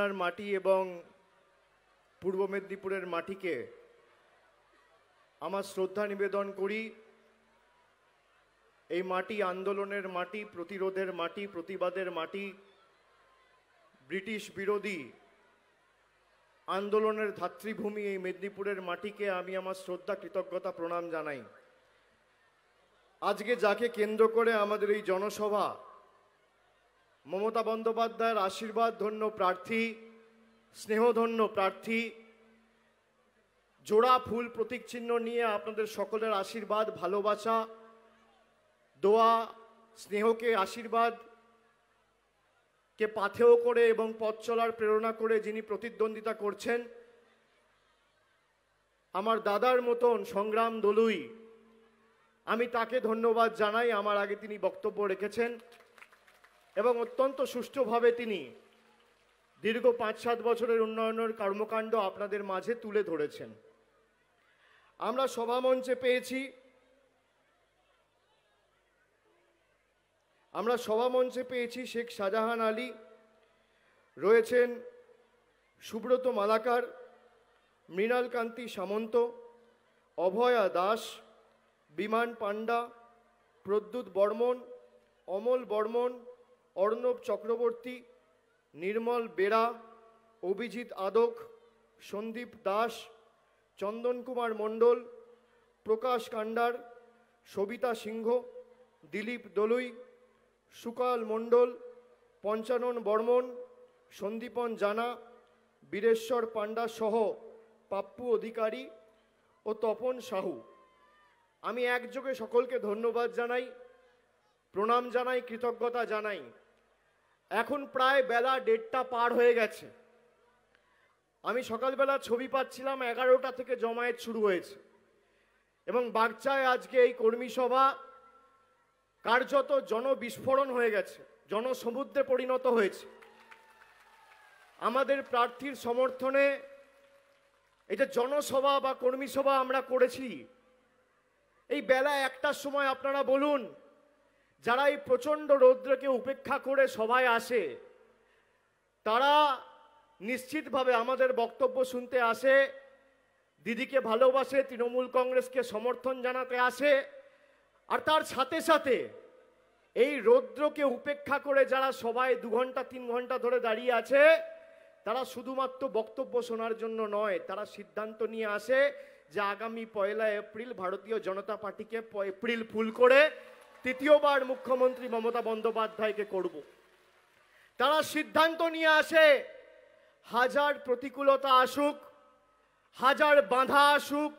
খুলনার মাটি এবং পূর্ব মেদিনীপুরের মাটিকে আমার শ্রদ্ধা নিবেদন করি এই মাটি আন্দোলনের মাটি প্রতিরোধের মাটি প্রতিবাদের মাটি ব্রিটিশ বিরোধী আন্দোলনের ধাতৃভূমি এই মেদিনীপুরের মাটিকে আমি আমার শ্রদ্ধা কৃতজ্ঞতা প্রণাম জানাই আজকে যাকে কেন্দ্র করে আমাদের এই জনসভা মমতা বন্দ্যোপাধ্যায়ের আশীর্বাদ ধন্য প্রার্থী স্নেহধন্য প্রার্থী জোড়া ফুল প্রতীক চিহ্ন নিয়ে আপনাদের সকলের আশীর্বাদ ভালোবাসা দোয়া স্নেহকে আশীর্বাদ কে পাথেও করে এবং পথ চলার প্রেরণা করে যিনি প্রতিদ্বন্দ্বিতা করছেন আমার দাদার মতন সংগ্রাম দলুই আমি তাকে ধন্যবাদ জানাই আমার আগে তিনি বক্তব্য রেখেছেন এবং অত্যন্ত সুষ্ঠুভাবে তিনি দীর্ঘ পাঁচ সাত বছরের উন্নয়নের কর্মকাণ্ড আপনাদের মাঝে তুলে ধরেছেন আমরা সভামঞ্চে পেয়েছি আমরা সভামঞ্চে পেয়েছি শেখ শাহজাহান আলী রয়েছেন সুব্রত মালাকার মৃণালকান্তি সামন্ত অভয়া দাস বিমান পাণ্ডা প্রদ্যুৎ বর্মন অমল বর্মন অর্ণব চক্রবর্তী নির্মল বেড়া অভিজিৎ আদক সন্দীপ দাস চন্দন কুমার মণ্ডল প্রকাশ কান্ডার সবিতা সিংহ দিলীপ দলুই সুকাল মণ্ডল পঞ্চানন বর্মন সন্দীপন জানা বীরেশ্বর পাণ্ডা সহ পাপ্পু অধিকারী ও তপন সাহু আমি একযোগে সকলকে ধন্যবাদ জানাই প্রণাম জানাই কৃতজ্ঞতা জানাই এখন প্রায় বেলা দেড়টা পার হয়ে গেছে আমি সকালবেলা ছবি পাচ্ছিলাম এগারোটা থেকে জমায়েত শুরু হয়েছে এবং বাগচায় আজকে এই কর্মী সভা কার্যত জনবিস্ফোরণ হয়ে গেছে জনসমুদ্রে পরিণত হয়েছে আমাদের প্রার্থীর সমর্থনে এই যে জনসভা বা কর্মী সভা আমরা করেছি এই বেলা একটার সময় আপনারা বলুন যারা এই প্রচণ্ড রৌদ্রকে উপেক্ষা করে সবাই আসে তারা নিশ্চিতভাবে আমাদের বক্তব্য শুনতে আসে দিদিকে ভালোবাসে তৃণমূল কংগ্রেসকে সমর্থন জানাতে আসে আর তার সাথে সাথে এই রৌদ্রকে উপেক্ষা করে যারা সবাই দু ঘন্টা তিন ঘন্টা ধরে দাঁড়িয়ে আছে তারা শুধুমাত্র বক্তব্য শোনার জন্য নয় তারা সিদ্ধান্ত নিয়ে আসে যে আগামী পয়লা এপ্রিল ভারতীয় জনতা পার্টিকে এপ্রিল ফুল করে তৃতীয়বার মুখ্যমন্ত্রী মমতা বন্দ্যোপাধ্যায়কে করব তারা সিদ্ধান্ত নিয়ে আসে হাজার প্রতিকূলতা আসুক হাজার বাধা আসুক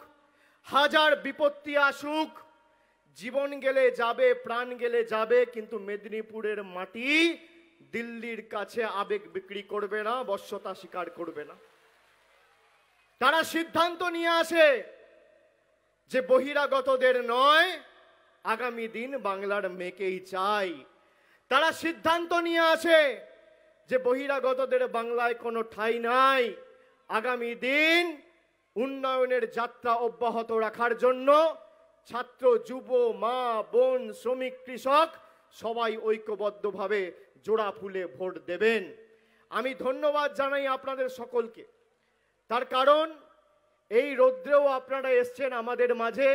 হাজার বিপত্তি আসুক জীবন গেলে যাবে প্রাণ গেলে যাবে কিন্তু মেদিনীপুরের মাটি দিল্লির কাছে আবেগ বিক্রি করবে না বশ্যতা স্বীকার করবে না তারা সিদ্ধান্ত নিয়ে আসে যে বহিরাগতদের নয় আগামী দিন বাংলার মেকেই চাই তারা সিদ্ধান্ত নিয়ে আসে যে বহিরাগতদের বাংলায় কোনো ঠাঁই নাই আগামী দিন উন্নয়নের যাত্রা অব্যাহত রাখার জন্য ছাত্র যুব মা বোন শ্রমিক কৃষক সবাই ঐক্যবদ্ধভাবে জোড়া ফুলে ভোট দেবেন আমি ধন্যবাদ জানাই আপনাদের সকলকে তার কারণ এই রৌদ্রেও আপনারা এসছেন আমাদের মাঝে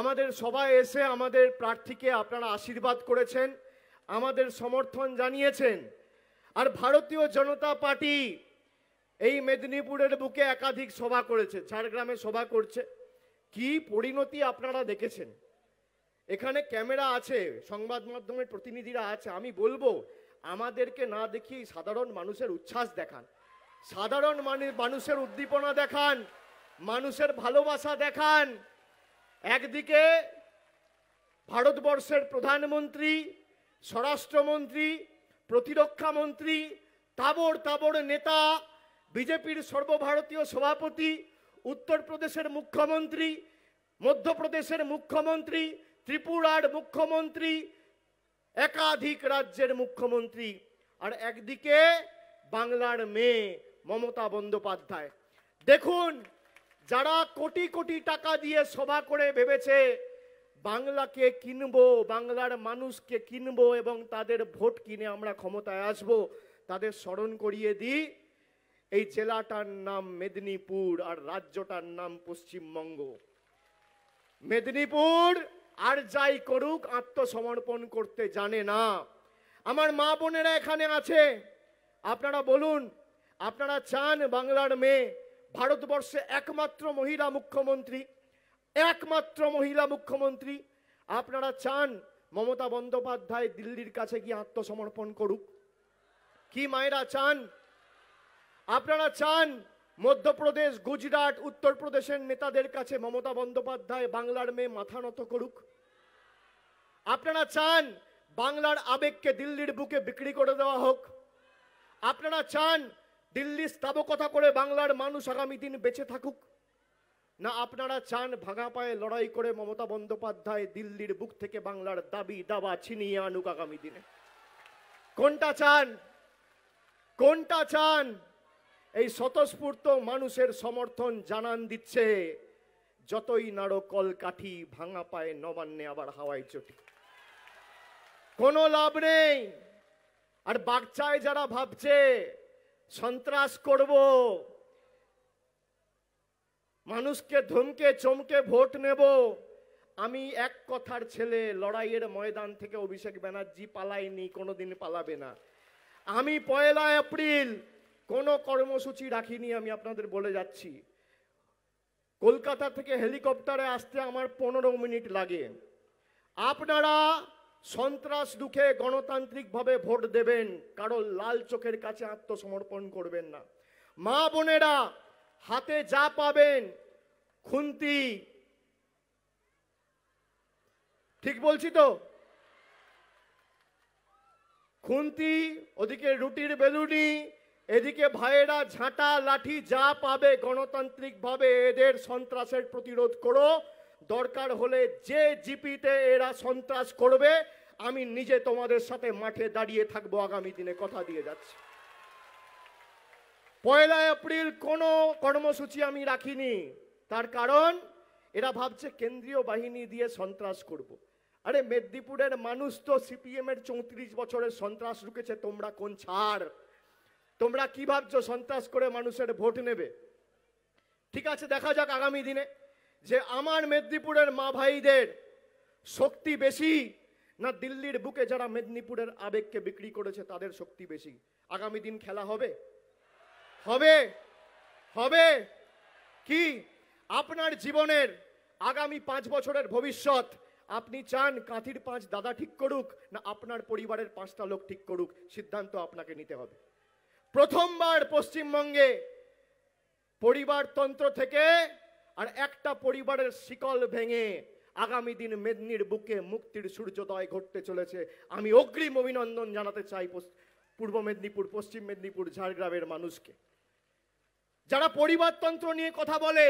আমাদের সবাই এসে আমাদের প্রার্থীকে আপনারা আশীর্বাদ করেছেন আমাদের সমর্থন জানিয়েছেন আর ভারতীয় জনতা পার্টি এই মেদিনীপুরের বুকে একাধিক সভা করেছে ঝাড়গ্রামে সভা করছে কি পরিণতি আপনারা দেখেছেন এখানে ক্যামেরা আছে সংবাদ মাধ্যমের প্রতিনিধিরা আছে আমি বলবো আমাদেরকে না দেখিয়ে সাধারণ মানুষের উচ্ছ্বাস দেখান সাধারণ মানে মানুষের উদ্দীপনা দেখান মানুষের ভালোবাসা দেখান একদিকে ভারতবর্ষের প্রধানমন্ত্রী স্বরাষ্ট্রমন্ত্রী প্রতিরক্ষামন্ত্রী তাবড় তাবড় তাবর নেতা বিজেপির সর্বভারতীয় সভাপতি উত্তরপ্রদেশের মুখ্যমন্ত্রী মধ্যপ্রদেশের মুখ্যমন্ত্রী ত্রিপুরার মুখ্যমন্ত্রী একাধিক রাজ্যের মুখ্যমন্ত্রী আর একদিকে বাংলার মেয়ে মমতা বন্দ্যোপাধ্যায় দেখুন যারা কোটি কোটি টাকা দিয়ে সভা করে ভেবেছে বাংলাকে কিনবো বাংলার মানুষকে কিনবো এবং তাদের ভোট কিনে আমরা ক্ষমতায় আসব তাদের স্মরণ করিয়ে দিই এই জেলাটার নাম মেদিনীপুর আর রাজ্যটার নাম পশ্চিমবঙ্গ মেদিনীপুর আর যাই করুক আত্মসমর্পণ করতে জানে না আমার মা বোনেরা এখানে আছে আপনারা বলুন আপনারা চান বাংলার মেয়ে ভারতবর্ষে একমাত্র মহিলা মুখ্যমন্ত্রী একমাত্র মহিলা মুখ্যমন্ত্রী আপনারা চান মমতা বন্দ্যোপাধ্যায় দিল্লির কাছে গিয়ে আত্মসমর্পণ করুক কি মায়েরা চান আপনারা চান মধ্যপ্রদেশ গুজরাট উত্তরপ্রদেশের নেতাদের কাছে মমতা বন্দ্যোপাধ্যায় বাংলার মেয়ে মাথা নত করুক আপনারা চান বাংলার আবেগকে দিল্লির বুকে বিক্রি করে দেওয়া হোক আপনারা চান দিল্লি স্থাবকতা করে বাংলার মানুষ আগামী দিন বেঁচে থাকুক না আপনারা চান ভাঙা পায়ে লড়াই করে মমতা বন্দ্যোপাধ্যায় দিল্লির বুক থেকে বাংলার দাবি দাবা ছিনিয়ে আনুক আগামী দিনে কোনটা চান কোনটা চান এই স্বতঃস্ফূর্ত মানুষের সমর্থন জানান দিচ্ছে যতই নাড়ো কাঠি ভাঙা পায়ে নবান্নে আবার হাওয়াই চটি কোনো লাভ নেই আর বাগচায় যারা ভাবছে সন্ত্রাস করব মানুষকে ধমকে চমকে ভোট নেব আমি এক কথার ছেলে লড়াইয়ের ময়দান থেকে অভিষেক ব্যানার্জি পালাইনি কোনোদিন পালাবে না আমি পয়লা এপ্রিল কোনো কর্মসূচি রাখিনি আমি আপনাদের বলে যাচ্ছি কলকাতা থেকে হেলিকপ্টারে আসতে আমার পনেরো মিনিট লাগে আপনারা সন্ত্রাস দুঃখে গণতান্ত্রিকভাবে ভোট দেবেন কারো লাল চোখের কাছে আত্মসমর্পণ করবেন না মা বোনেরা হাতে যা পাবেন খুন্তি ঠিক বলছি তো খুন্তি ওদিকে রুটির বেলুনি এদিকে ভাইয়েরা ঝাঁটা লাঠি যা পাবে গণতান্ত্রিকভাবে এদের সন্ত্রাসের প্রতিরোধ করো দরকার হলে যে জিপিতে এরা সন্ত্রাস করবে আমি নিজে তোমাদের সাথে মাঠে দাঁড়িয়ে থাকবো আগামী দিনে কথা দিয়ে যাচ্ছি পয়লা এপ্রিল কোনো কর্মসূচি আমি রাখিনি তার কারণ এরা ভাবছে কেন্দ্রীয় বাহিনী দিয়ে সন্ত্রাস করব। আরে মেদিনীপুরের মানুষ তো সিপিএমের চৌত্রিশ বছরের সন্ত্রাস রুকেছে তোমরা কোন ছাড় তোমরা কি ভাবছো সন্ত্রাস করে মানুষের ভোট নেবে ঠিক আছে দেখা যাক আগামী দিনে যে আমার মেদিনীপুরের মা ভাইদের শক্তি বেশি না দিল্লির বুকে যারা মেদিনীপুরের আবেগকে বিক্রি করেছে তাদের শক্তি বেশি আগামী দিন খেলা হবে হবে হবে কি আপনার জীবনের আগামী পাঁচ বছরের ভবিষ্যৎ আপনি চান কাঁথির পাঁচ দাদা ঠিক করুক না আপনার পরিবারের পাঁচটা লোক ঠিক করুক সিদ্ধান্ত আপনাকে নিতে হবে প্রথমবার পশ্চিমবঙ্গে পরিবারতন্ত্র থেকে আর একটা পরিবারের শিকল ভেঙে আগামী দিন মেদিনীর বুকে মুক্তির সূর্যোদয় ঘটতে চলেছে আমি অগ্রিম অভিনন্দন জানাতে চাই পূর্ব মেদিনীপুর পশ্চিম মেদিনীপুর ঝাড়গ্রামের মানুষকে যারা পরিবারতন্ত্র নিয়ে কথা বলে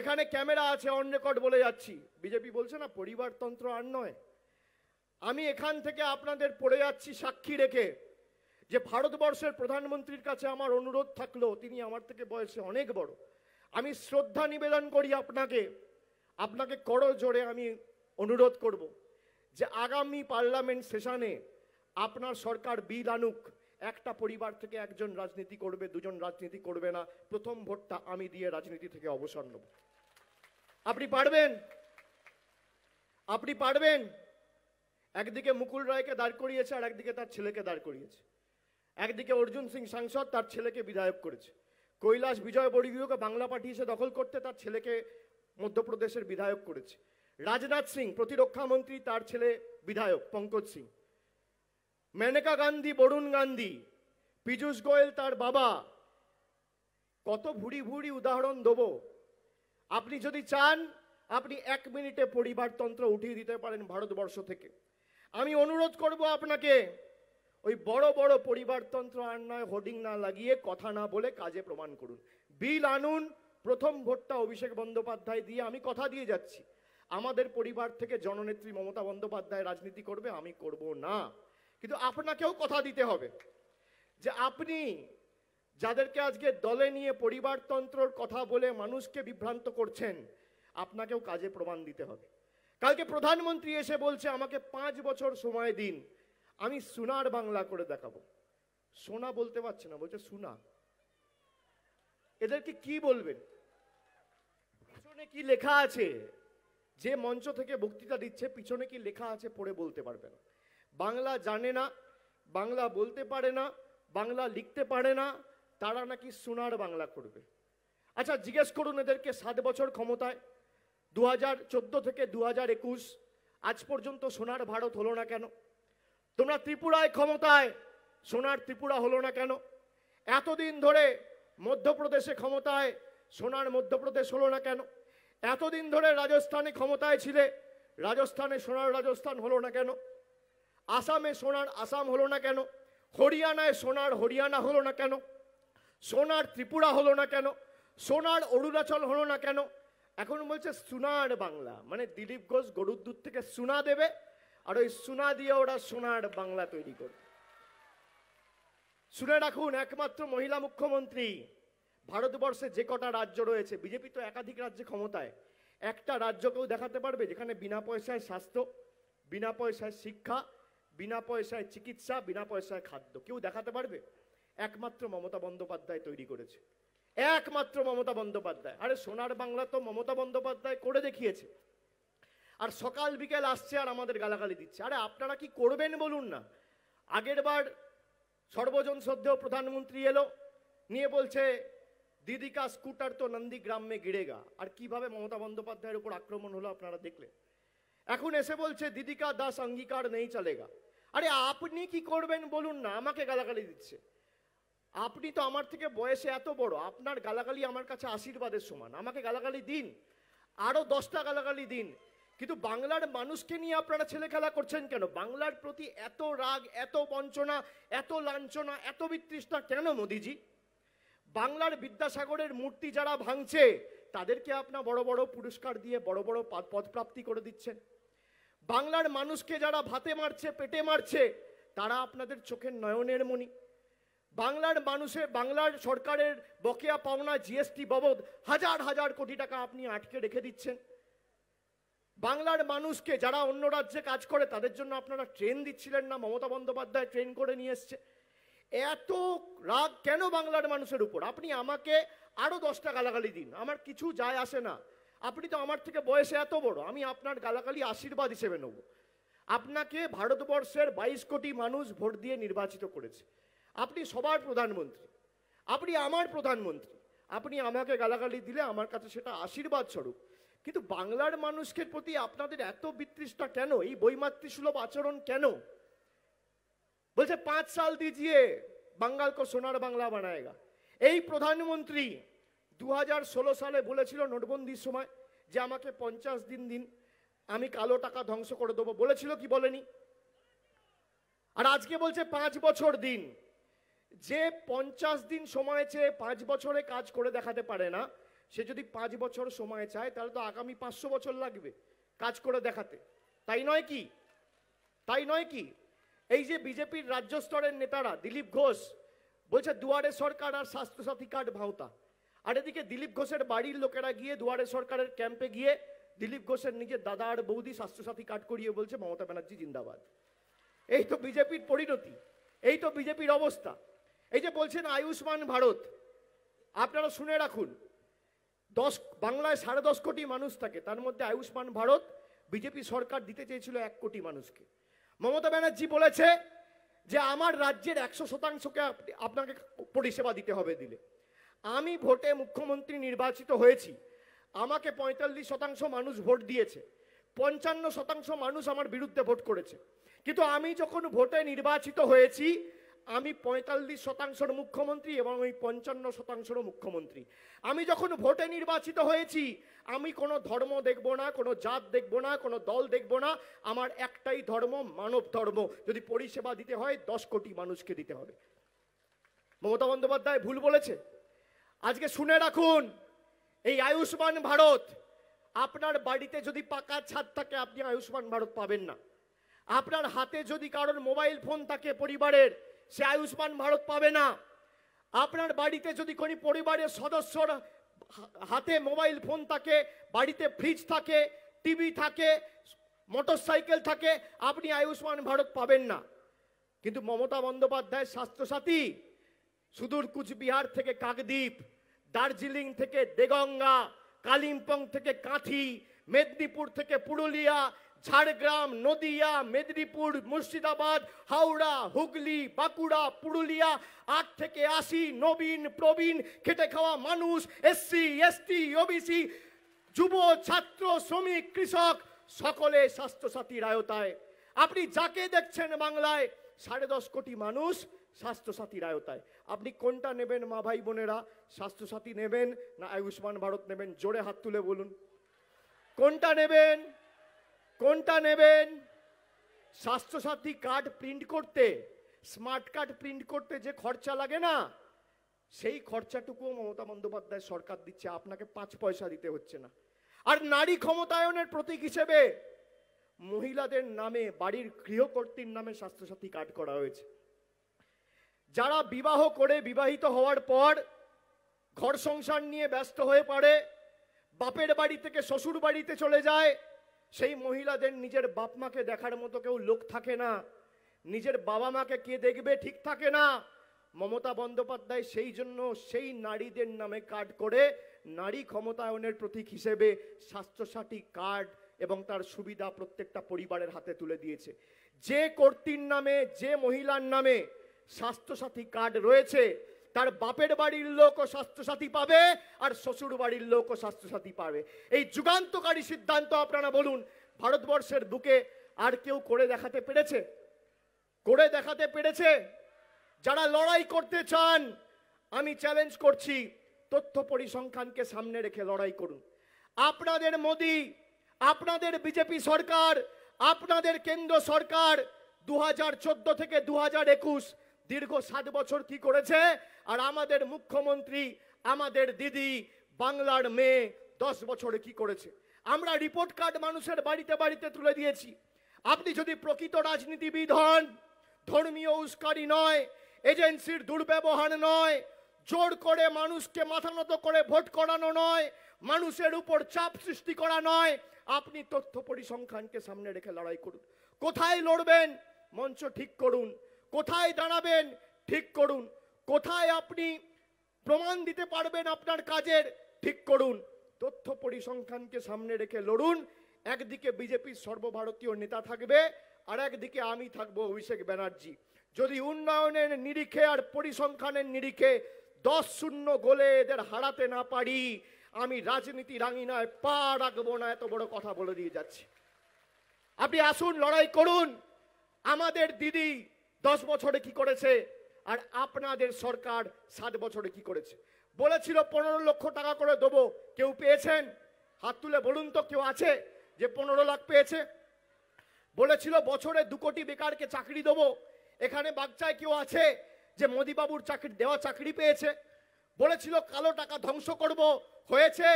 এখানে ক্যামেরা আছে অন রেকর্ড বলে যাচ্ছি বিজেপি বলছে না পরিবারতন্ত্র আর নয় আমি এখান থেকে আপনাদের পড়ে যাচ্ছি সাক্ষী রেখে যে ভারতবর্ষের প্রধানমন্ত্রীর কাছে আমার অনুরোধ থাকলো তিনি আমার থেকে বয়সে অনেক বড় আমি শ্রদ্ধা নিবেদন করি আপনাকে আপনাকে করো জোরে আমি অনুরোধ করব যে আগামী পার্লামেন্ট সেশনে আপনার সরকার বিল আনুক একটা পরিবার থেকে একজন রাজনীতি করবে দুজন রাজনীতি করবে না প্রথম ভোটটা আমি দিয়ে রাজনীতি থেকে অবসর নেব আপনি পারবেন আপনি পারবেন একদিকে মুকুল রায়কে দাঁড় করিয়েছে আর একদিকে তার ছেলেকে দাঁড় করিয়েছে একদিকে অর্জুন সিং সাংসদ তার ছেলেকে বিধায়ক করেছে কৈলাস বিজয় বর্গীয়কে বাংলা পাঠিয়ে এসে দখল করতে তার ছেলেকে মধ্যপ্রদেশের বিধায়ক করেছে রাজনাথ সিং প্রতিরক্ষামন্ত্রী তার ছেলে বিধায়ক পঙ্কজ সিং মেনেকা গান্ধী বরুণ গান্ধী পীযুষ গোয়েল তার বাবা কত ভুড়ি ভুড়ি উদাহরণ দেব আপনি যদি চান আপনি এক মিনিটে পরিবারতন্ত্র উঠিয়ে দিতে পারেন ভারতবর্ষ থেকে আমি অনুরোধ করব আপনাকে ওই বড় বড় পরিবারতন্ত্র আর নয় হোর্ডিং না লাগিয়ে কথা না বলে কাজে প্রমাণ করুন বিল আনুন প্রথম ভোটটা অভিষেক বন্দ্যোপাধ্যায় দিয়ে আমি কথা দিয়ে যাচ্ছি আমাদের পরিবার থেকে জননেত্রী মমতা বন্দ্যোপাধ্যায় রাজনীতি করবে আমি করব না কিন্তু আপনাকেও কথা দিতে হবে যে আপনি যাদেরকে আজকে দলে নিয়ে পরিবারতন্ত্রর কথা বলে মানুষকে বিভ্রান্ত করছেন আপনাকেও কাজে প্রমাণ দিতে হবে কালকে প্রধানমন্ত্রী এসে বলছে আমাকে পাঁচ বছর সময় দিন আমি সোনার বাংলা করে দেখাবো সোনা বলতে পারছে না বলছে সোনা এদেরকে কি বলবেন পিছনে কি লেখা আছে যে মঞ্চ থেকে বক্তৃতা দিচ্ছে পিছনে কি লেখা আছে পড়ে বলতে পারবে না বাংলা জানে না বাংলা বলতে পারে না বাংলা লিখতে পারে না তারা নাকি সোনার বাংলা করবে আচ্ছা জিজ্ঞেস করুন এদেরকে সাত বছর ক্ষমতায় দু হাজার থেকে দু আজ পর্যন্ত সোনার ভারত হলো না কেন তোমরা ত্রিপুরায় ক্ষমতায় সোনার ত্রিপুরা হলো না কেন এতদিন ধরে মধ্যপ্রদেশে ক্ষমতায় সোনার মধ্যপ্রদেশ হলো না কেন এতদিন ধরে রাজস্থানে ক্ষমতায় ছিলে রাজস্থানে সোনার রাজস্থান হলো না কেন আসামে সোনার আসাম হলো না কেন হরিয়ানায় সোনার হরিয়ানা হলো না কেন সোনার ত্রিপুরা হলো না কেন সোনার অরুণাচল হলো না কেন এখন বলছে সোনার বাংলা মানে দিলীপ ঘোষ গরুর দুধ থেকে সোনা দেবে আর ওই সোনা দিয়ে ওরা সোনার বাংলা তৈরি করবে শুনে রাখুন একমাত্র মহিলা মুখ্যমন্ত্রী ভারতবর্ষে যে কটা রাজ্য রয়েছে বিজেপি তো একাধিক রাজ্যে ক্ষমতায় একটা রাজ্যকেও দেখাতে পারবে যেখানে বিনা পয়সায় স্বাস্থ্য বিনা পয়সায় শিক্ষা বিনা পয়সায় চিকিৎসা বিনা পয়সায় খাদ্য কেউ দেখাতে পারবে একমাত্র মমতা বন্দ্যোপাধ্যায় তৈরি করেছে একমাত্র মমতা বন্দ্যোপাধ্যায় আরে সোনার বাংলা তো মমতা বন্দ্যোপাধ্যায় করে দেখিয়েছে আর সকাল বিকেল আসছে আর আমাদের গালাগালি দিচ্ছে আরে আপনারা কি করবেন বলুন না আগের বার সর্বজন শ্রদ্ধেয় প্রধানমন্ত্রী এলো নিয়ে বলছে দিদিকা স্কুটার তো নন্দীগ্রামে গিড়েগা আর কিভাবে মমতা বন্দ্যোপাধ্যায়ের উপর আক্রমণ হলো আপনারা দেখলেন এখন এসে বলছে দিদিকা দাস অঙ্গীকার নেই চলেগা আরে আপনি কি করবেন বলুন না আমাকে গালাগালি দিচ্ছে আপনি তো আমার থেকে বয়সে এত বড় আপনার গালাগালি আমার কাছে আশীর্বাদের সমান আমাকে গালাগালি দিন আরও দশটা গালাগালি দিন কিন্তু বাংলার মানুষকে নিয়ে আপনারা ছেলে খেলা করছেন কেন বাংলার প্রতি এত রাগ এত বঞ্চনা এত লাঞ্ছনা এত বিতৃষ্ণা কেন মোদিজি বাংলার বিদ্যাসাগরের মূর্তি যারা ভাঙছে তাদেরকে আপনার বড় বড় পুরস্কার দিয়ে বড় বড় পদপ্রাপ্তি করে দিচ্ছেন বাংলার মানুষকে যারা ভাতে মারছে পেটে মারছে তারা আপনাদের চোখের নয়নের মণি বাংলার মানুষে বাংলার সরকারের বকেয়া পাওনা জিএসটি বাবদ হাজার হাজার কোটি টাকা আপনি আটকে রেখে দিচ্ছেন বাংলার মানুষকে যারা অন্য রাজ্যে কাজ করে তাদের জন্য আপনারা ট্রেন দিচ্ছিলেন না মমতা বন্দ্যোপাধ্যায় ট্রেন করে নিয়ে এসছে এত রাগ কেন বাংলার মানুষের উপর আপনি আমাকে আরও দশটা গালাগালি দিন আমার কিছু যায় আসে না আপনি তো আমার থেকে বয়সে এত বড় আমি আপনার গালাগালি আশীর্বাদ হিসেবে নেব আপনাকে ভারতবর্ষের বাইশ কোটি মানুষ ভোট দিয়ে নির্বাচিত করেছে আপনি সবার প্রধানমন্ত্রী আপনি আমার প্রধানমন্ত্রী আপনি আমাকে গালাগালি দিলে আমার কাছে সেটা আশীর্বাদ স্বরূপ কিন্তু বাংলার মানুষকে প্রতি আপনাদের এত বিতৃষ্টা কেন এই বৈমাতৃসুলভ আচরণ কেন বলছে পাঁচ সাল দিজিয়ে বাঙ্গাল কো সোনার বাংলা বানায়গা এই প্রধানমন্ত্রী দু সালে বলেছিল নোটবন্দির সময় যে আমাকে পঞ্চাশ দিন দিন আমি কালো টাকা ধ্বংস করে দেবো বলেছিল কি বলেনি আর আজকে বলছে পাঁচ বছর দিন যে পঞ্চাশ দিন সময় চেয়ে পাঁচ বছরে কাজ করে দেখাতে পারে না সে যদি পাঁচ বছর সময় চায় তাহলে তো আগামী পাঁচশো বছর লাগবে কাজ করে দেখাতে তাই নয় কি তাই নয় কি এই যে বিজেপির রাজ্য স্তরের নেতারা দিলীপ ঘোষ বলছে দুয়ারে সরকার আর স্বাস্থ্যসাথী কার্ড ভাওতা আর এদিকে দিলীপ ঘোষের বাড়ির লোকেরা গিয়ে দুয়ারে সরকারের ক্যাম্পে গিয়ে দিলীপ ঘোষের নিজের দাদা আর বৌদি স্বাস্থ্যসাথী কার্ড করিয়ে বলছে মমতা ব্যানার্জি জিন্দাবাদ এই তো বিজেপির পরিণতি এই তো বিজেপির অবস্থা এই যে বলছেন আয়ুষ্মান ভারত আপনারা শুনে রাখুন দশ বাংলায় সাড়ে দশ কোটি মানুষ থাকে তার মধ্যে আয়ুষ্মান ভারত বিজেপি সরকার দিতে চেয়েছিল এক কোটি মানুষকে মমতা ব্যানার্জি বলেছে যে আমার রাজ্যের একশো শতাংশকে আপনাকে পরিষেবা দিতে হবে দিলে আমি ভোটে মুখ্যমন্ত্রী নির্বাচিত হয়েছি আমাকে পঁয়তাল্লিশ শতাংশ মানুষ ভোট দিয়েছে পঞ্চান্ন শতাংশ মানুষ আমার বিরুদ্ধে ভোট করেছে কিন্তু আমি যখন ভোটে নির্বাচিত হয়েছি আমি পঁয়তাল্লিশ শতাংশের মুখ্যমন্ত্রী এবং আমি পঞ্চান্ন শতাংশের মুখ্যমন্ত্রী আমি যখন ভোটে নির্বাচিত হয়েছি আমি কোনো ধর্ম দেখব না কোনো জাত দেখব না কোনো দল দেখব না আমার একটাই ধর্ম মানব ধর্ম যদি পরিষেবা দিতে হয় দশ কোটি মানুষকে দিতে হবে মমতা বন্দ্যোপাধ্যায় ভুল বলেছে আজকে শুনে রাখুন এই আয়ুষ্মান ভারত আপনার বাড়িতে যদি পাকা ছাদ থাকে আপনি আয়ুষ্মান ভারত পাবেন না আপনার হাতে যদি কারোর মোবাইল ফোন থাকে পরিবারের সে আয়ুষ্মান ভারত পাবে না আপনার বাড়িতে যদি কোন পরিবারের সদস্যর হাতে মোবাইল ফোন থাকে বাড়িতে ফ্রিজ থাকে টিভি থাকে মোটর সাইকেল থাকে আপনি আয়ুষ্মান ভারত পাবেন না কিন্তু মমতা বন্দ্যোপাধ্যায় স্বাস্থ্যসাথী সুদূর কুচবিহার থেকে কাকদ্বীপ দার্জিলিং থেকে দেগঙ্গা কালিম্পং থেকে কাঁথি মেদিনীপুর থেকে পুরুলিয়া ঝাড়গ্রাম নদিয়া মেদিনীপুর মুর্শিদাবাদ হাওড়া হুগলি বাঁকুড়া পুরুলিয়া আট থেকে আশি নবীন প্রবীণ খেটে খাওয়া মানুষ এসসি এসটি ওবিসি যুব ছাত্র শ্রমিক কৃষক সকলে স্বাস্থ্যসাথীর আয়তায় আপনি যাকে দেখছেন বাংলায় সাড়ে দশ কোটি মানুষ স্বাস্থ্যসাথীর আয়তায় আপনি কোনটা নেবেন মা ভাই বোনেরা স্বাস্থ্যসাথী নেবেন না আয়ুষ্মান ভারত নেবেন জোরে হাত তুলে বলুন কোনটা নেবেন কোনটা নেবেন স্বাস্থ্যসাথী কার্ড প্রিন্ট করতে স্মার্ট কার্ড প্রিন্ট করতে যে খরচা লাগে না সেই খরচাটুকুও মমতা বন্দ্যোপাধ্যায় সরকার দিচ্ছে আপনাকে পাঁচ পয়সা দিতে হচ্ছে না আর নারী ক্ষমতায়নের প্রতীক হিসেবে মহিলাদের নামে বাড়ির গৃহকর্তীর নামে স্বাস্থ্যসাথী কার্ড করা হয়েছে যারা বিবাহ করে বিবাহিত হওয়ার পর ঘর সংসার নিয়ে ব্যস্ত হয়ে পড়ে বাপের বাড়ি থেকে শ্বশুর বাড়িতে চলে যায় সেই মহিলাদের নিজের বাপ মাকে দেখার মতো কেউ লোক থাকে না নিজের বাবা মাকে কে দেখবে ঠিক থাকে না মমতা বন্দ্যোপাধ্যায় সেই জন্য সেই নারীদের নামে কার্ড করে নারী ক্ষমতায়নের প্রতীক হিসেবে স্বাস্থ্যসাথী কার্ড এবং তার সুবিধা প্রত্যেকটা পরিবারের হাতে তুলে দিয়েছে যে কর্তির নামে যে মহিলার নামে স্বাস্থ্যসাথী কার্ড রয়েছে তার বাপের বাড়ির লোকও স্বাস্থ্যসাথী পাবে আর শ্বশুর বাড়ির লোকও স্বাস্থ্যসাথী পাবে এই যুগান্তকারী সিদ্ধান্ত আপনারা বলুন ভারতবর্ষের বুকে আর কেউ করে দেখাতে পেরেছে করে দেখাতে পেরেছে যারা লড়াই করতে চান আমি চ্যালেঞ্জ করছি তথ্য পরিসংখ্যানকে সামনে রেখে লড়াই করুন আপনাদের মোদি আপনাদের বিজেপি সরকার আপনাদের কেন্দ্র সরকার দু থেকে দু হাজার দীর্ঘ সাত বছর কি করেছে আর আমাদের মুখ্যমন্ত্রী আমাদের দিদি বাংলার মেয়ে দশ বছরে কি করেছে আমরা রিপোর্ট কার্ড মানুষের বাড়িতে বাড়িতে তুলে দিয়েছি আপনি যদি প্রকৃত রাজনীতিবিদ হন ধর্মীয় উস্কারি নয় এজেন্সির দুর্ব্যবহার নয় জোর করে মানুষকে মাথা নত করে ভোট করানো নয় মানুষের উপর চাপ সৃষ্টি করা নয় আপনি তথ্য পরিসংখ্যানকে সামনে রেখে লড়াই করুন কোথায় লড়বেন মঞ্চ ঠিক করুন কোথায় দাঁড়াবেন ঠিক করুন কোথায় আপনি প্রমাণ দিতে পারবেন আপনার কাজের ঠিক করুন তথ্য পরিসংখ্যানকে সামনে রেখে লড়ুন একদিকে বিজেপির সর্বভারতীয় নেতা থাকবে আর একদিকে আমি থাকবো অভিষেক ব্যানার্জি যদি উন্নয়নের নিরিখে আর পরিসংখ্যানের নিরিখে দশ শূন্য গোলে এদের হারাতে না পারি আমি রাজনীতি রাঙিনায় পা রাখবো না এত বড় কথা বলে দিয়ে যাচ্ছি আপনি আসুন লড়াই করুন আমাদের দিদি দশ বছরে কি করেছে আর আপনাদের সরকার সাত বছরে কি করেছে বলেছিল পনেরো লক্ষ টাকা করে দেবো কেউ পেয়েছেন হাত তুলে বলুন তো কেউ আছে যে পনেরো লাখ পেয়েছে বলেছিল বছরে দু কোটি বেকারকে চাকরি দেবো এখানে বাগচায় কেউ আছে যে মোদিবাবুর চাকরি দেওয়া চাকরি পেয়েছে বলেছিল কালো টাকা ধ্বংস করব হয়েছে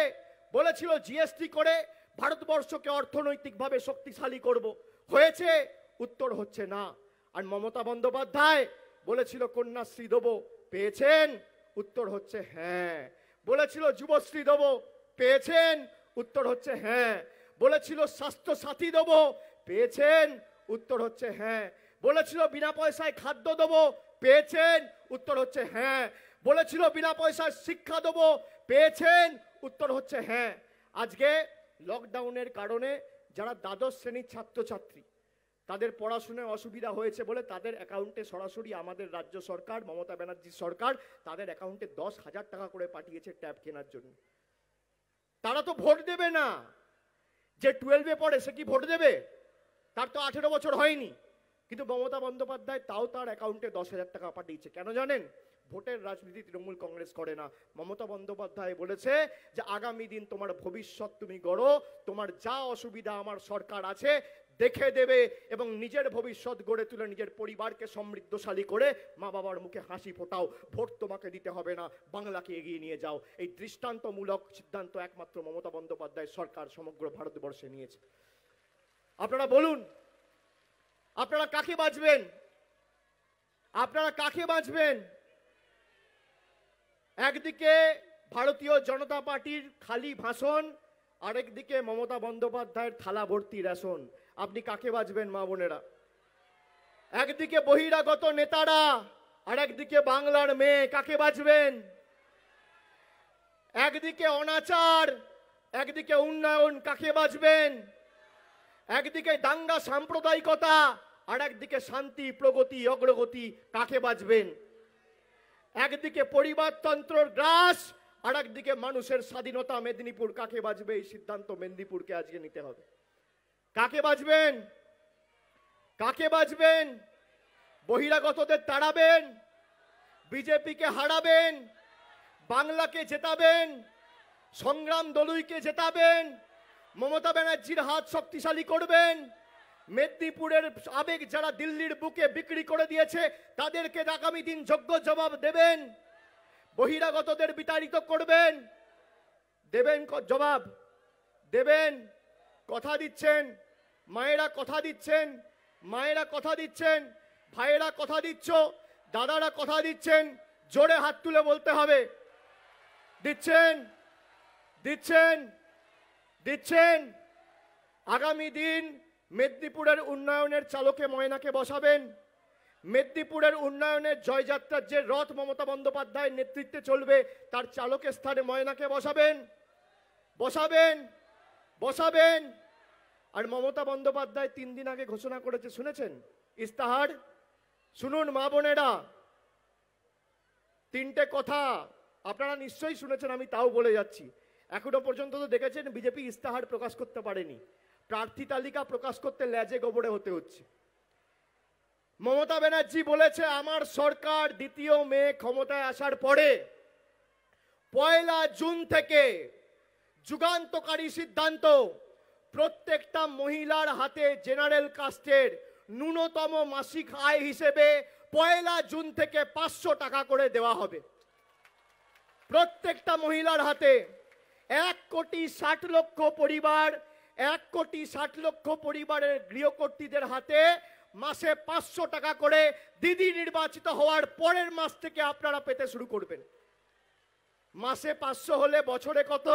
বলেছিল জিএসটি করে ভারতবর্ষকে অর্থনৈতিকভাবে শক্তিশালী করব হয়েছে উত্তর হচ্ছে না আর মমতা বন্দ্যোপাধ্যায় বলেছিল কন্যাশ্রী দেবো পেয়েছেন উত্তর হচ্ছে হ্যাঁ বলেছিল যুবশ্রী দেবো পেয়েছেন উত্তর হচ্ছে হ্যাঁ বলেছিল স্বাস্থ্য সাথী দেবো পেয়েছেন উত্তর হচ্ছে হ্যাঁ বলেছিল বিনা পয়সায় খাদ্য দেবো পেয়েছেন উত্তর হচ্ছে হ্যাঁ বলেছিল বিনা পয়সায় শিক্ষা দেবো পেয়েছেন উত্তর হচ্ছে হ্যাঁ আজকে লকডাউনের কারণে যারা দ্বাদশ শ্রেণীর ছাত্রছাত্রী তাদের পড়াশোনায় অসুবিধা হয়েছে বলে তাদের অ্যাকাউন্টে সরাসরি আমাদের রাজ্য সরকার মমতা ব্যানার্জির সরকার তাদের অ্যাকাউন্টে দশ হাজার টাকা করে পাঠিয়েছে ট্যাব কেনার জন্য তারা তো ভোট দেবে না যে টুয়েলভে পড়ে সে কি ভোট দেবে তার তো আঠেরো বছর হয়নি কিন্তু মমতা বন্দ্যোপাধ্যায় তাও তার অ্যাকাউন্টে দশ হাজার টাকা পাঠিয়েছে কেন জানেন ভোটের রাজনীতি তৃণমূল কংগ্রেস করে না মমতা বন্দ্যোপাধ্যায় বলেছে যে আগামী দিন তোমার ভবিষ্যৎ তুমি গড়ো তোমার যা অসুবিধা আমার সরকার আছে দেখে দেবে এবং নিজের ভবিষ্যৎ গড়ে তুলে নিজের পরিবারকে সমৃদ্ধশালী করে মা বাবার মুখে হাসি ফোটাও ভোট তোমাকে দিতে হবে না বাংলাকে এগিয়ে নিয়ে যাও এই দৃষ্টান্তমূলক সিদ্ধান্ত একমাত্র মমতা বন্দ্যোপাধ্যায় সরকার সমগ্র ভারতবর্ষে নিয়েছে আপনারা বলুন আপনারা কাকে বাঁচবেন আপনারা কাকে বাঁচবেন একদিকে ভারতীয় জনতা পার্টির খালি ভাষণ আরেকদিকে মমতা বন্দ্যোপাধ্যায়ের থালা ভর্তি রেশন আপনি কাকে বাঁচবেন মা বোনেরা একদিকে বহিরাগত নেতারা আর একদিকে বাংলার মেয়ে কাকে বাঁচবেন একদিকে অনাচার একদিকে উন্নয়ন কাকে বাঁচবেন একদিকে দাঙ্গা সাম্প্রদায়িকতা আর একদিকে শান্তি প্রগতি অগ্রগতি কাকে বাঁচবেন একদিকে পরিবারতন্ত্রর গ্রাস আর একদিকে মানুষের স্বাধীনতা মেদিনীপুর কাকে বাঁচবে এই সিদ্ধান্ত মেদিনীপুরকে আজকে নিতে হবে কাকে বাঁচবেন কাকে বাঁচবেন বহিরাগতদের তাড়াবেন বিজেপিকে হারাবেন বাংলাকে জেতাবেন সংগ্রাম দলুইকে জেতাবেন মমতা ব্যানার্জির হাত শক্তিশালী করবেন মেদিনীপুরের আবেগ যারা দিল্লির বুকে বিক্রি করে দিয়েছে তাদেরকে আগামী দিন যোগ্য জবাব দেবেন বহিরাগতদের বিতাড়িত করবেন দেবেন জবাব দেবেন কথা দিচ্ছেন মায়েরা কথা দিচ্ছেন মায়েরা কথা দিচ্ছেন ভাইয়েরা কথা দিচ্ছ দাদারা কথা দিচ্ছেন জোরে হাত তুলে বলতে হবে দিচ্ছেন দিচ্ছেন দিচ্ছেন আগামী দিন মেদিনীপুরের উন্নয়নের চালকে ময়নাকে বসাবেন মেদিনীপুরের উন্নয়নের জয়যাত্রার যে রথ মমতা বন্দ্যোপাধ্যায়ের নেতৃত্বে চলবে তার চালকের স্থানে ময়নাকে বসাবেন বসাবেন বসাবেন আর মমতা বন্দ্যোপাধ্যায় তিন দিন আগে ঘোষণা করেছে শুনেছেন ইস্তাহার শুনুন মা বোনেরা তিনটে কথা আপনারা নিশ্চয়ই শুনেছেন আমি তাও বলে যাচ্ছি এখনো পর্যন্ত তো দেখেছেন বিজেপি ইস্তাহার প্রকাশ করতে পারেনি প্রার্থী তালিকা প্রকাশ করতে ল্যাজে গোবরে হতে হচ্ছে মমতা ব্যানার্জি বলেছে আমার সরকার দ্বিতীয় মেয়ে ক্ষমতায় আসার পরে পয়লা জুন থেকে যুগান্তকারী সিদ্ধান্ত প্রত্যেকটা মহিলার হাতে জেনারেল কাস্টের ন্যূনতম মাসিক আয় হিসেবে পয়লা জুন থেকে পাঁচশো টাকা করে দেওয়া হবে প্রত্যেকটা মহিলার হাতে এক কোটি ষাট লক্ষ পরিবার এক কোটি ষাট লক্ষ পরিবারের গৃহকর্তীদের হাতে মাসে পাঁচশো টাকা করে দিদি নির্বাচিত হওয়ার পরের মাস থেকে আপনারা পেতে শুরু করবেন মাসে পাঁচশো হলে বছরে কত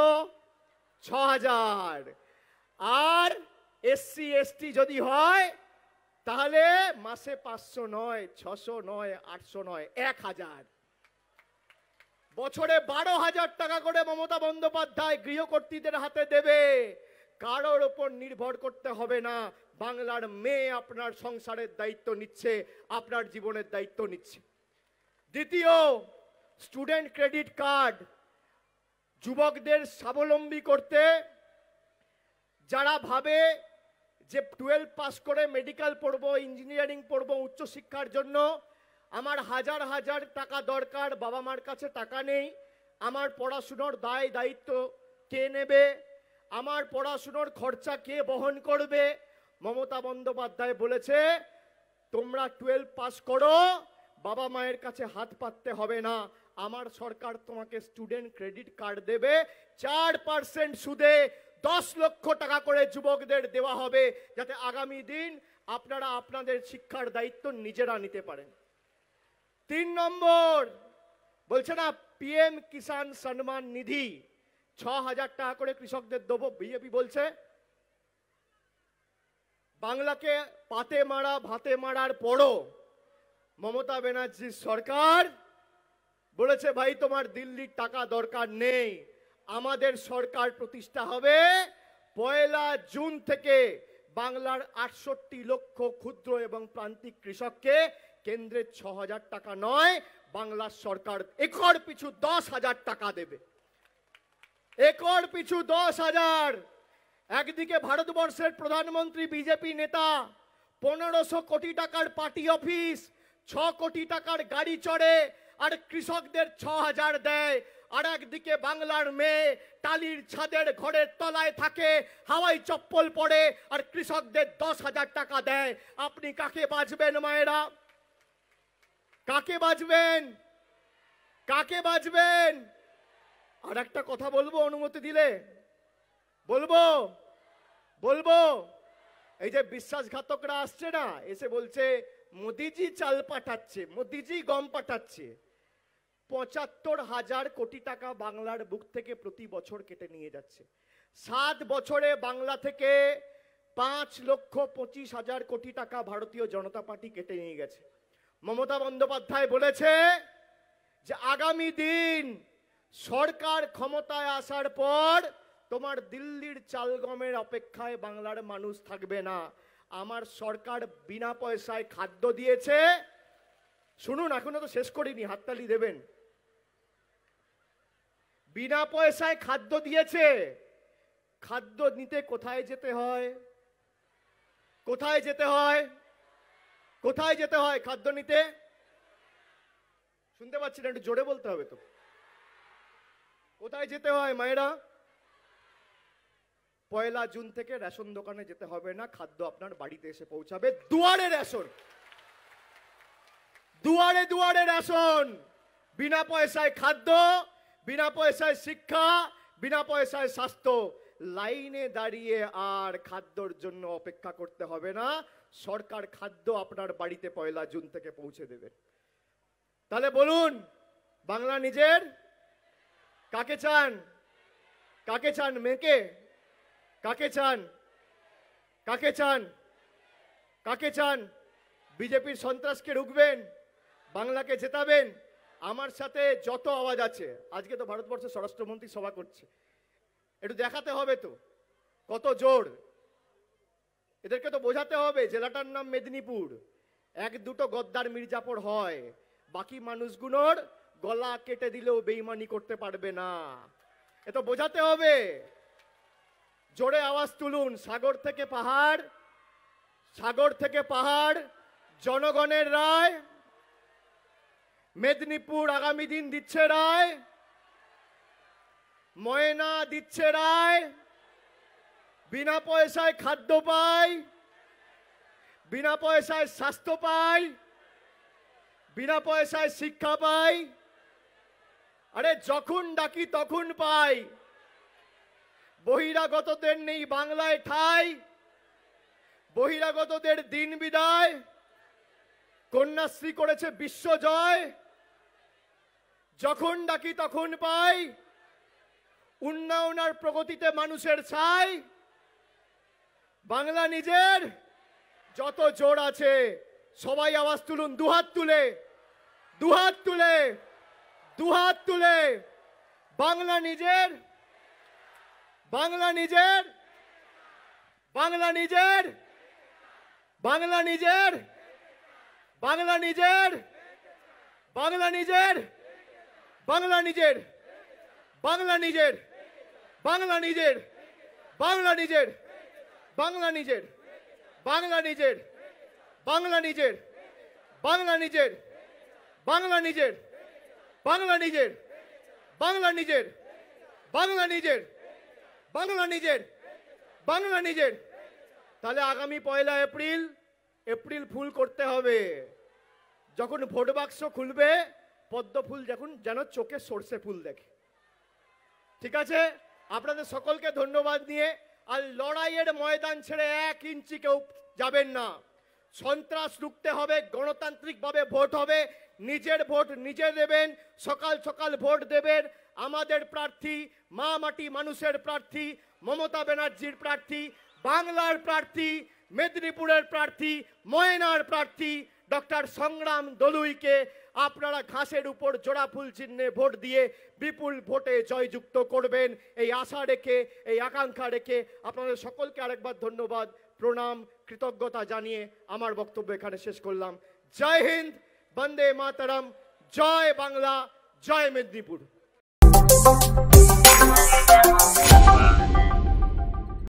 ছ হাজার আর এসসি এসটি যদি হয় তাহলে মাসে পাঁচশো নয় ছশো নয় আটশো নয় এক হাজার বছরে বারো হাজার টাকা করে মমতা বন্দ্যোপাধ্যায় গৃহকর্তীদের হাতে দেবে কারোর ওপর নির্ভর করতে হবে না বাংলার মেয়ে আপনার সংসারের দায়িত্ব নিচ্ছে আপনার জীবনের দায়িত্ব নিচ্ছে দ্বিতীয় স্টুডেন্ট ক্রেডিট কার্ড যুবকদের স্বাবলম্বী করতে যারা ভাবে যে টুয়েলভ পাস করে মেডিকেল পড়ব ইঞ্জিনিয়ারিং পড়বো উচ্চশিক্ষার জন্য আমার হাজার হাজার টাকা দরকার বাবা মার কাছে টাকা নেই আমার পড়াশুনোর দায় দায়িত্ব কে নেবে আমার পড়াশুনোর খরচা কে বহন করবে মমতা বন্দ্যোপাধ্যায় বলেছে তোমরা টুয়েলভ পাস করো বাবা মায়ের কাছে হাত পাততে হবে না আমার সরকার তোমাকে স্টুডেন্ট ক্রেডিট কার্ড দেবে চার পার্সেন্ট সুদে দশ লক্ষ টাকা করে যুবকদের দেওয়া হবে যাতে আগামী দিন আপনারা আপনাদের শিক্ষার দায়িত্ব নিজেরা নিতে পারেন তিন নম্বর বলছে না পিএম কিষাণ সম্মান নিধি ছ হাজার টাকা করে কৃষকদের দেবো বিজেপি বলছে বাংলাকে পাতে মারা ভাতে মারার পরও মমতা ব্যানার্জির সরকার বলেছে ভাই তোমার দিল্লির টাকা দরকার নেই আমাদের সরকার প্রতিষ্ঠা হবে পয়লা জুন থেকে বাংলার আটষট্টি লক্ষ ক্ষুদ্র এবং প্রান্তিক কৃষককে কেন্দ্রের ছ হাজার টাকা নয় বাংলার সরকার একর পিছু দশ হাজার টাকা দেবে একর পিছু দশ হাজার একদিকে ভারতবর্ষের প্রধানমন্ত্রী বিজেপি নেতা পনেরোশো কোটি টাকার পার্টি অফিস ছ কোটি টাকার গাড়ি চড়ে আর কৃষকদের ছ হাজার দেয় আর একদিকে বাংলার মেয়ে টালির ছাদের ঘরের তলায় থাকে হাওয়াই চপ্পল পড়ে আর কৃষকদের দশ হাজার টাকা দেয় আপনি কাকে বাঁচবেন মায়েরা কাকে বাঁচবেন কাকে বাঁচবেন আর একটা কথা বলবো অনুমতি দিলে বলবো বলবো এই যে বিশ্বাসঘাতকরা আসছে না এসে বলছে মোদিজি চাল পাঠাচ্ছে মোদিজি গম পাঠাচ্ছে পঁচাত্তর হাজার কোটি টাকা বাংলার বুক থেকে প্রতি বছর কেটে নিয়ে যাচ্ছে সাত বছরে বাংলা থেকে পাঁচ লক্ষ পঁচিশ হাজার কোটি টাকা ভারতীয় জনতা পার্টি কেটে নিয়ে গেছে মমতা বন্দ্যোপাধ্যায় বলেছে যে আগামী দিন সরকার ক্ষমতায় আসার পর তোমার দিল্লির চালগমের অপেক্ষায় বাংলার মানুষ থাকবে না আমার সরকার বিনা পয়সায় খাদ্য দিয়েছে শুনুন এখনো তো শেষ করিনি হাততালি দেবেন বিনা পয়সায় খাদ্য দিয়েছে খাদ্য নিতে কোথায় যেতে হয় কোথায় যেতে হয় কোথায় যেতে হয় খাদ্য নিতে শুনতে পাচ্ছি না একটু জোরে বলতে হবে তো কোথায় যেতে হয় মায়েরা পয়লা জুন থেকে রেশন দোকানে যেতে হবে না খাদ্য আপনার বাড়িতে এসে পৌঁছাবে দুয়ারে রেশন দুয়ারে দুয়ারে রেশন বিনা পয়সায় খাদ্য বিনা পয়সায় শিক্ষা বিনা পয়সায় স্বাস্থ্য লাইনে দাঁড়িয়ে আর খাদ্যর জন্য অপেক্ষা করতে হবে না সরকার খাদ্য আপনার বাড়িতে পয়লা জুন থেকে পৌঁছে দেবে তাহলে বলুন বাংলা নিজের কাকে চান কাকে চান মেয়েকে কাকে চান কাকে চান কাকে চান বিজেপির সন্ত্রাসকে রুখবেন বাংলাকে জেতাবেন আমার সাথে যত আওয়াজ আছে আজকে তো ভারতবর্ষের স্বরাষ্ট্রমন্ত্রী সভা করছে একটু দেখাতে হবে তো কত জোর এদেরকে তো বোঝাতে হবে জেলাটার নাম মেদিনীপুর এক দুটো গদ্দার মির্জাপুর হয় বাকি মানুষগুলোর গলা কেটে দিলেও বেইমানি করতে পারবে না এ তো বোঝাতে হবে জোরে আওয়াজ তুলুন সাগর থেকে পাহাড় সাগর থেকে পাহাড় জনগণের রায় মেদিনীপুর আগামী দিন দিচ্ছে রায় ময়না দিচ্ছে রায় বিনা পয়সায় খাদ্য পায় বিনা পয়সায় স্বাস্থ্য পায় বিনা পয়সায় শিক্ষা পায় আরে যখন ডাকি তখন পাই বহিরাগতদের নেই বাংলায় ঠাই বহিরাগতদের দিন বিদায় কন্যাশ্রী করেছে বিশ্বজয় যখন ডাকি তখন পাই উন্নয়নার প্রগতিতে মানুষের ছাই বাংলা নিজের যত জোর আছে সবাই আওয়াজ তুলুন দুহাত তুলে দুহাত তুলে দুহাত তুলে বাংলা নিজের বাংলা নিজের বাংলা নিজের বাংলা নিজের বাংলা নিজের বাংলা নিজের বাংলা নিজের বাংলা নিজের বাংলা নিজের বাংলা নিজের বাংলা নিজের বাংলা নিজের বাংলা নিজের বাংলা নিজের বাংলা নিজের বাংলা নিজের বাংলা নিজের বাংলা নিজের বাংলা নিজের বাংলা নিজের তাহলে আগামী পয়লা এপ্রিল এপ্রিল ফুল করতে হবে যখন ভোট বাক্স খুলবে পদ্ম ফুল দেখুন যেন চোখে সর্ষে ফুল দেখে ঠিক আছে আপনাদের সকলকে ধন্যবাদ নিয়ে আর লড়াইয়ের ময়দান ছেড়ে এক ইঞ্চি কেউ যাবেন না সন্ত্রাস রুখতে হবে গণতান্ত্রিকভাবে ভোট হবে নিজের ভোট নিজে দেবেন সকাল সকাল ভোট দেবেন আমাদের প্রার্থী মা মাটি মানুষের প্রার্থী মমতা ব্যানার্জির প্রার্থী বাংলার প্রার্থী মেদিনীপুরের প্রার্থী ময়নার প্রার্থী ডক্টর সংগ্রাম দলুইকে আপনারা ঘাসের উপর জোড়া ফুল চিহ্নে ভোট দিয়ে বিপুল ভোটে জয়যুক্ত করবেন এই আশা রেখে এই আকাঙ্ক্ষা রেখে আপনাদের সকলকে আরেকবার ধন্যবাদ প্রণাম কৃতজ্ঞতা জানিয়ে আমার বক্তব্য এখানে শেষ করলাম জয় হিন্দ বন্দে মাতারাম জয় বাংলা জয় মেদিনীপুর